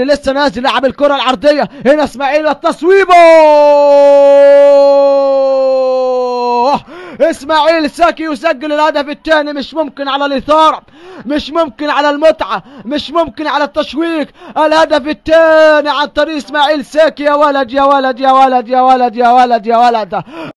اللي لسه نازل لعب الكرة العرضية هنا اسماعيل التصويبة اسماعيل ساكي يسجل الهدف الثاني مش ممكن على الاثارة مش ممكن على المتعة مش ممكن على التشويق الهدف الثاني عن طريق اسماعيل ساكي يا ولد يا ولد يا ولد يا ولد يا ولد يا ولد